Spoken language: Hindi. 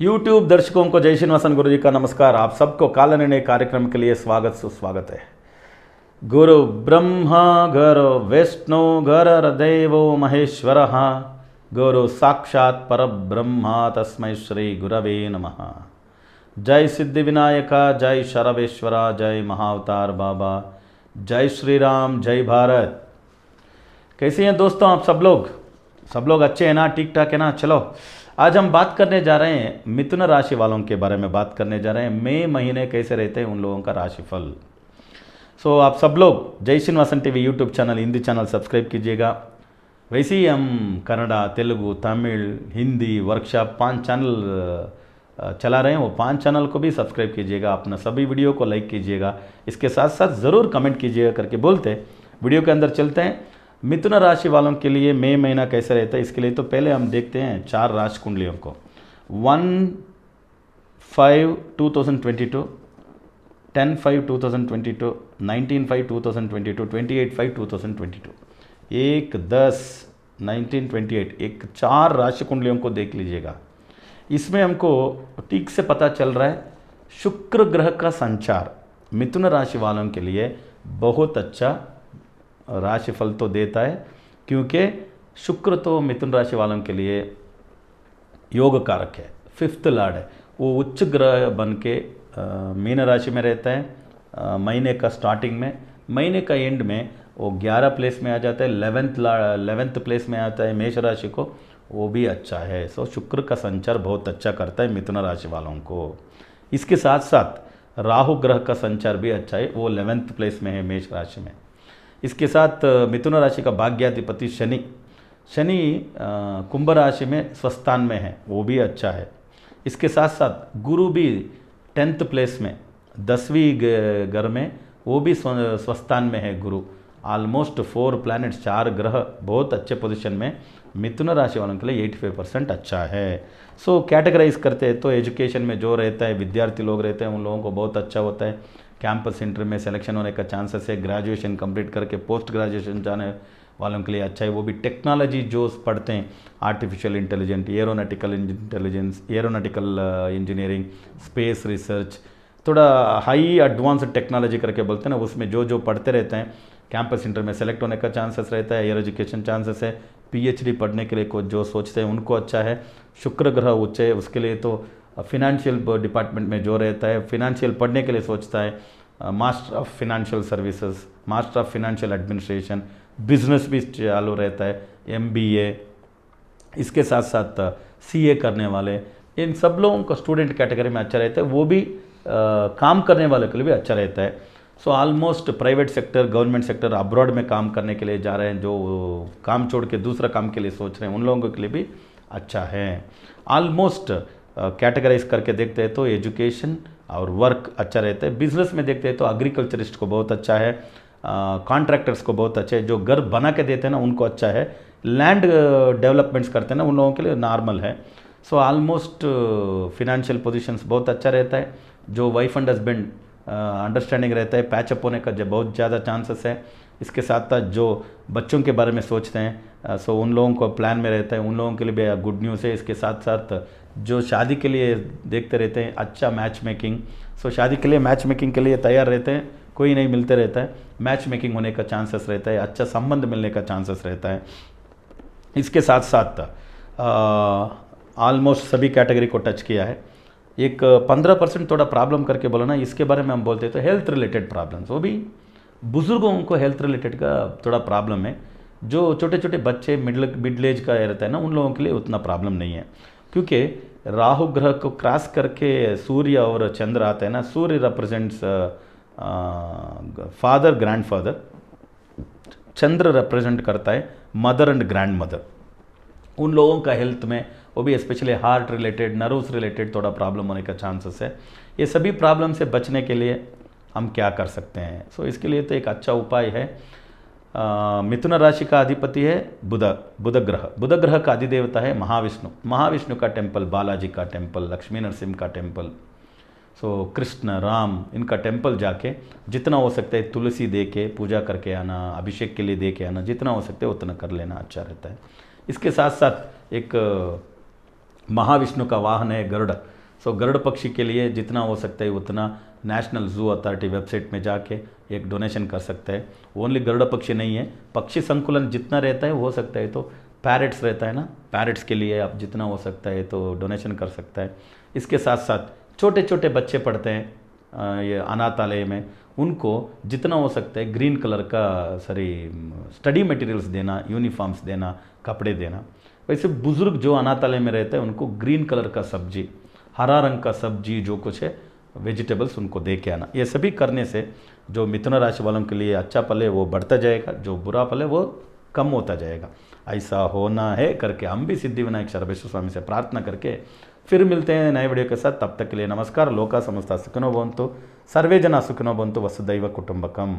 यूट्यूब दर्शकों को जय श्रीनिवासन गुरु जी का नमस्कार आप सबको काल निर्णय कार्यक्रम के लिए स्वागत सुस्वागत है गुरु ब्रह्मा गुरु विष्णु गुर देव महेश्वर गुरु साक्षात पर ब्रह्मा तस्म श्री गुरवे नम जय सिद्धि विनायक जय शरवेश्वरा जय महावतार बाबा जय श्री राम जय भारत कैसे हैं दोस्तों आप सब लोग सब लोग अच्छे हैं ना ठीक ठाक है ना चलो आज हम बात करने जा रहे हैं मिथुन राशि वालों के बारे में बात करने जा रहे हैं मई महीने कैसे रहते हैं उन लोगों का राशिफल सो आप सब लोग Jai Srinivasan TV YouTube channel Hindi channel subscribe कीजिएगा वैसे ही हम कन्नड़ा तेलुगु तमिल हिंदी वर्कशॉप पांच चैनल चला रहे हैं वो पांच चैनल को भी सब्सक्राइब कीजिएगा अपना सभी वीडियो को लाइक कीजिएगा इसके साथ साथ ज़रूर कमेंट कीजिएगा करके बोलते वीडियो के अंदर चलते हैं मिथुन राशि वालों के लिए मई महीना कैसे रहता है इसके लिए तो पहले हम देखते हैं चार राशि कुंडलियों को one five two thousand twenty two ten five two thousand twenty two nineteen five two thousand twenty two twenty eight five two thousand twenty two एक दस नाइनटीन ट्वेंटी एट एक चार राशि कुंडलियों को देख लीजिएगा इसमें हमको ठीक से पता चल रहा है शुक्र ग्रह का संचार मिथुन राशि वालों के लिए बहुत अच्छा राशिफल तो देता है क्योंकि शुक्र तो मिथुन राशि वालों के लिए योग कारक है फिफ्थ लाड है वो उच्च ग्रह बन के मीन राशि में रहता है महीने का स्टार्टिंग में महीने का एंड में वो ग्यारह प्लेस में आ जाता है लेवेंथ लेवेंथ प्लेस में आता है मेष राशि को वो भी अच्छा है सो शुक्र का संचार बहुत अच्छा करता है मिथुन राशि वालों को इसके साथ साथ राहु ग्रह का संचार भी अच्छा है वो लेवेंथ प्लेस में है मेष राशि में इसके साथ मिथुन राशि का भाग्याधिपति शनि शनि कुंभ राशि में स्वस्थान में है वो भी अच्छा है इसके साथ साथ गुरु भी टेंथ प्लेस में दसवीं घर में वो भी स्वस्थान में है गुरु ऑलमोस्ट फोर प्लैनेट्स चार ग्रह बहुत अच्छे पोजीशन में मिथुन राशि वालों के लिए 85 परसेंट अच्छा है सो so, कैटेगराइज करते हैं तो एजुकेशन में जो रहता है विद्यार्थी लोग रहते हैं उन लोगों को बहुत अच्छा होता है कैंपस सेंटर में सिलेक्शन होने का चांसेस है ग्रेजुएशन कंप्लीट करके पोस्ट ग्रेजुएशन जाने वालों के लिए अच्छा है वो भी टेक्नोलॉजी जो पढ़ते हैं artificial intelligent aeronautical intelligence aeronautical engineering space research थोड़ा हाई एडवांस टेक्नोलॉजी करके बोलते हैं ना उसमें जो जो पढ़ते रहते हैं कैंपस इंटर में सेलेक्ट होने का चांसेस रहता है एयर एजुकेशन चांसेस है पीएचडी पढ़ने के लिए को जो सोचते हैं उनको अच्छा है शुक्र ग्रह उच्च है उसके लिए तो फिनंशियल डिपार्टमेंट में जो रहता है फिनंशियल पढ़ने के लिए सोचता है master of financial services master of financial administration business भी चालू रहता है एम इसके साथ साथ सी करने वाले इन सब लोगों का स्टूडेंट कैटेगरी में अच्छा रहता है वो भी आ, काम करने वाले के लिए भी अच्छा रहता है so almost private sector government sector abroad में काम करने के लिए जा रहे हैं जो काम छोड़ के दूसरा काम के लिए सोच रहे हैं उन लोगों के लिए भी अच्छा है ऑलमोस्ट कैटेगराइज करके देखते हैं तो एजुकेशन और वर्क अच्छा रहता है बिजनेस में देखते हैं तो एग्रीकल्चरिस्ट को बहुत अच्छा है कॉन्ट्रैक्टर्स को बहुत अच्छा है जो घर बना के देते हैं ना उनको अच्छा है लैंड डेवलपमेंट्स करते हैं ना उन लोगों के लिए नॉर्मल है सो ऑलमोस्ट फिनेंशियल पोजिशन बहुत अच्छा रहता है जो वाइफ एंड हस्बैंड अंडरस्टैंडिंग रहता है पैचअप होने का बहुत ज़्यादा चांसेस है इसके साथ साथ जो बच्चों के बारे में सोचते हैं सो उन लोगों को प्लान में रहता है उन लोगों के लिए भी गुड न्यूज़ है इसके साथ साथ जो शादी के लिए देखते रहते हैं अच्छा मैच मेकिंग सो शादी के लिए मैच मेकिंग के लिए तैयार रहते हैं कोई नहीं मिलते रहता है मैच मेकिंग होने का चांसेस रहता है अच्छा संबंध मिलने का चांसेस रहता है इसके साथ साथ ऑलमोस्ट सभी कैटेगरी को टच किया है एक पंद्रह परसेंट थोड़ा प्रॉब्लम करके बोलो ना इसके बारे में हम बोलते हैं तो हेल्थ रिलेटेड प्रॉब्लम्स वो भी बुज़ुर्गों को हेल्थ रिलेटेड का थोड़ा प्रॉब्लम है जो छोटे छोटे बच्चे मिडल मिडल एज का रहता है ना उन लोगों के लिए उतना प्रॉब्लम नहीं है क्योंकि राहु ग्रह को क्रॉस करके सूर्य और चंद्र आते हैं ना सूर्य रिप्रेजेंट्स फादर ग्रैंड फादर चंद्र रिप्रेजेंट करता है मदर एंड ग्रैंड मदर उन लोगों का हेल्थ में वो भी specially heart related nerves related थोड़ा प्रॉब्लम होने का चांसेस है ये सभी प्रॉब्लम से बचने के लिए हम क्या कर सकते हैं सो so, इसके लिए तो एक अच्छा उपाय है मिथुन राशि का अधिपति है बुध बुध ग्रह बुध ग्रह का अधिदेवता है महाविष्णु महाविष्णु का टेम्पल बालाजी का टेम्पल लक्ष्मी नरसिंह का temple so so, Krishna Ram इनका टेम्पल जाके जितना हो सकता है तुलसी दे के पूजा करके आना अभिषेक के लिए दे के आना जितना हो सकता है उतना कर लेना अच्छा रहता है इसके साथ साथ एक महाविष्णु का वाहन है गरुड़ सो गरुड़ पक्षी के लिए जितना हो सकता है उतना नेशनल जू अथॉरिटी वेबसाइट में जाके एक डोनेशन कर सकते हैं ओनली गरुड़ पक्षी नहीं है पक्षी संकुलन जितना रहता है हो सकता है तो पैरट्स रहता है ना पैरट्स के लिए आप जितना हो सकता है तो डोनेशन कर सकता है इसके साथ साथ छोटे छोटे बच्चे पढ़ते हैं ये अनाथालय में उनको जितना हो सकता है ग्रीन कलर का सॉरी स्टडी मटेरियल्स देना यूनिफॉर्म्स देना कपड़े देना वैसे बुज़ुर्ग जो अनाथालय में रहते हैं उनको ग्रीन कलर का सब्जी हरा रंग का सब्जी जो कुछ है वेजिटेबल्स उनको दे के आना ये सभी करने से जो मिथुन राशि वालों के लिए अच्छा पल है वो बढ़ता जाएगा जो बुरा पल है वो कम होता जाएगा ऐसा होना है करके हम भी सिद्धि विनायक सर्वेश्वर स्वामी से प्रार्थना करके फिर मिलते हैं नए वीडियो के साथ तब तक के लिए नमस्कार लोका समस्ता सुखनो बंतु सर्वे जना सुखनो बंतु वसुदैव कुटुंबकम